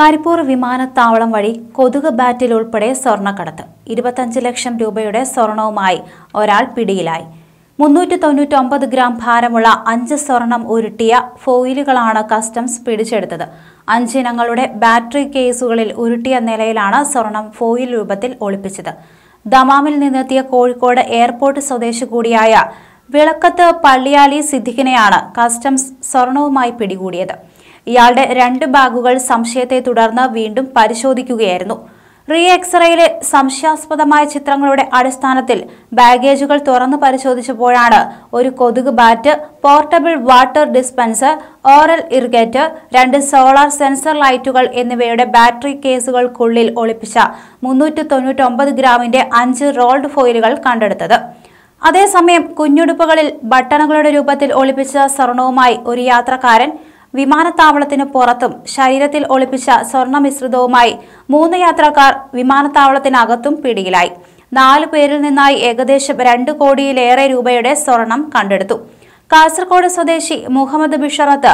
കരിപ്പൂർ വിമാനത്താവളം വഴി കൊതുക് ബാറ്റിൽ ഉൾപ്പെടെ സ്വർണ്ണക്കടത്ത് ഇരുപത്തഞ്ച് ലക്ഷം രൂപയുടെ സ്വർണവുമായി ഒരാൾ പിടിയിലായി മുന്നൂറ്റി ഒമ്പത് ഗ്രാം ഭാരമുള്ള അഞ്ച് സ്വർണം ഉരുട്ടിയ ഫോയിലുകളാണ് കസ്റ്റംസ് പിടിച്ചെടുത്തത് അഞ്ചിനങ്ങളുടെ ബാറ്ററി കേസുകളിൽ ഉരുട്ടിയ നിലയിലാണ് സ്വർണം ഫോയിൽ രൂപത്തിൽ ഒളിപ്പിച്ചത് ദമാമിൽ നിന്നെത്തിയ കോഴിക്കോട് എയർപോർട്ട് സ്വദേശി കൂടിയായ വിളക്കത്ത് പള്ളിയാലി സിദ്ദിഖിനെയാണ് കസ്റ്റംസ് സ്വർണവുമായി പിടികൂടിയത് ഇയാളുടെ രണ്ട് ബാഗുകൾ സംശയത്തെ തുടർന്ന് വീണ്ടും പരിശോധിക്കുകയായിരുന്നു റീ എക്സ്റേയിലെ സംശയാസ്പദമായ ചിത്രങ്ങളുടെ അടിസ്ഥാനത്തിൽ ബാഗേജുകൾ തുറന്നു പരിശോധിച്ചപ്പോഴാണ് ഒരു കൊതുക് bat portable water dispenser oral irrigator രണ്ട് സോളാർ സെൻസർ ലൈറ്റുകൾ എന്നിവയുടെ ബാറ്ററി കേസുകൾക്കുള്ളിൽ ഒളിപ്പിച്ച മുന്നൂറ്റി തൊണ്ണൂറ്റൊമ്പത് ഗ്രാമിന്റെ അഞ്ച് റോൾഡ് ഫോയിലുകൾ കണ്ടെടുത്തത് അതേസമയം കുഞ്ഞുടുപ്പുകളിൽ ബട്ടണുകളുടെ രൂപത്തിൽ ഒളിപ്പിച്ച സ്വർണവുമായി ഒരു യാത്രക്കാരൻ വിമാനത്താവളത്തിന് പുറത്തും ശരീരത്തിൽ ഒളിപ്പിച്ച സ്വർണ്ണ മിശ്രിതവുമായി മൂന്ന് യാത്രക്കാർ വിമാനത്താവളത്തിനകത്തും പിടിയിലായി നാലു പേരിൽ നിന്നായി ഏകദേശം രണ്ട് കോടിയിലേറെ രൂപയുടെ സ്വർണം കണ്ടെടുത്തു കാസർഗോഡ് സ്വദേശി മുഹമ്മദ് ബിഷറത്ത്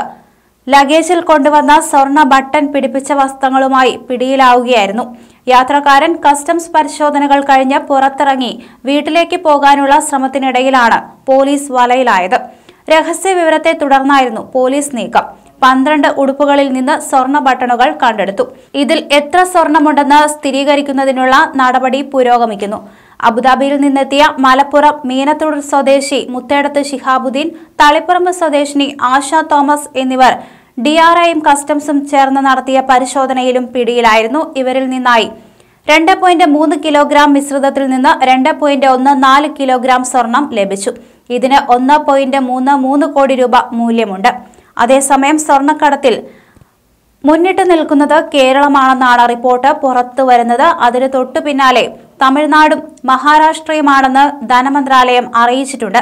ലഗേജിൽ കൊണ്ടുവന്ന സ്വർണ്ണ ബട്ടൺ പിടിപ്പിച്ച വസ്ത്രങ്ങളുമായി പിടിയിലാവുകയായിരുന്നു യാത്രക്കാരൻ കസ്റ്റംസ് പരിശോധനകൾ കഴിഞ്ഞ് പുറത്തിറങ്ങി വീട്ടിലേക്ക് പോകാനുള്ള ശ്രമത്തിനിടയിലാണ് പോലീസ് വലയിലായത് രഹസ്യ വിവരത്തെ തുടർന്നായിരുന്നു പോലീസ് നീക്കം പന്ത്രണ്ട് ഉടുപ്പുകളിൽ നിന്ന് സ്വർണ്ണ ബട്ടണുകൾ കണ്ടെടുത്തു ഇതിൽ എത്ര സ്വർണമുണ്ടെന്ന് സ്ഥിരീകരിക്കുന്നതിനുള്ള നടപടി പുരോഗമിക്കുന്നു അബുദാബിയിൽ നിന്നെത്തിയ മലപ്പുറം മീനത്തൂർ സ്വദേശി മുത്തേടത്ത് ശിഹാബുദ്ദീൻ തളിപ്പറമ്പ് സ്വദേശിനി ആശ തോമസ് എന്നിവർ ഡി ആർ ഐയും കസ്റ്റംസും ചേർന്ന് നടത്തിയ പരിശോധനയിലും പിടിയിലായിരുന്നു ഇവരിൽ നിന്നായി രണ്ട് പോയിന്റ് മൂന്ന് കിലോഗ്രാം മിശ്രിതത്തിൽ നിന്ന് രണ്ട് പോയിന്റ് ഒന്ന് നാല് കിലോഗ്രാം സ്വർണം ലഭിച്ചു ഇതിന് ഒന്ന് പോയിന്റ് മൂന്ന് മൂന്ന് കോടി രൂപ മൂല്യമുണ്ട് അതേസമയം സ്വർണ്ണക്കടത്തിൽ മുന്നിട്ട് നിൽക്കുന്നത് കേരളമാണെന്നാണ് റിപ്പോർട്ട് പുറത്തു വരുന്നത് അതിന് തൊട്ടു പിന്നാലെ തമിഴ്നാടും മഹാരാഷ്ട്രയുമാണെന്ന് ധനമന്ത്രാലയം അറിയിച്ചിട്ടുണ്ട്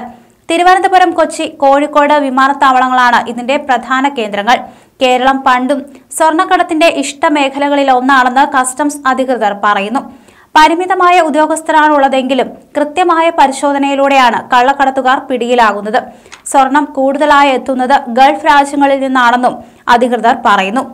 തിരുവനന്തപുരം കൊച്ചി കോഴിക്കോട് വിമാനത്താവളങ്ങളാണ് ഇതിന്റെ പ്രധാന കേന്ദ്രങ്ങൾ കേരളം പണ്ടും സ്വർണ്ണക്കടത്തിന്റെ ഇഷ്ടമേഖലകളിൽ ഒന്നാണെന്ന് കസ്റ്റംസ് അധികൃതർ പറയുന്നു പരിമിതമായ ഉദ്യോഗസ്ഥരാണുള്ളതെങ്കിലും കൃത്യമായ പരിശോധനയിലൂടെയാണ് കള്ളക്കടത്തുകാർ പിടിയിലാകുന്നത് സ്വർണം കൂടുതലായി എത്തുന്നത് ഗൾഫ് രാജ്യങ്ങളിൽ നിന്നാണെന്നും അധികൃതർ പറയുന്നു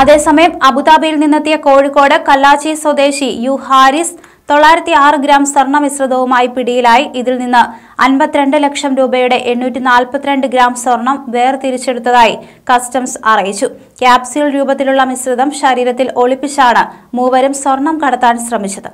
അതേസമയം അബുദാബിയിൽ നിന്നെത്തിയ കോഴിക്കോട് കല്ലാച്ചി സ്വദേശി യു ഹാരിസ് തൊള്ളായിരത്തി ആറ് ഗ്രാം സ്വർണ്ണ മിശ്രിതവുമായി പിടിയിലായി ഇതിൽ നിന്ന് അൻപത്തിരണ്ട് ലക്ഷം രൂപയുടെ എണ്ണൂറ്റി നാൽപ്പത്തിരണ്ട് ഗ്രാം സ്വർണം വേർതിരിച്ചെടുത്തതായി കസ്റ്റംസ് അറിയിച്ചു ക്യാപ്സ്യൂൾ രൂപത്തിലുള്ള മിശ്രിതം ശരീരത്തിൽ ഒളിപ്പിച്ചാണ് മൂവരും സ്വർണം കടത്താൻ ശ്രമിച്ചത്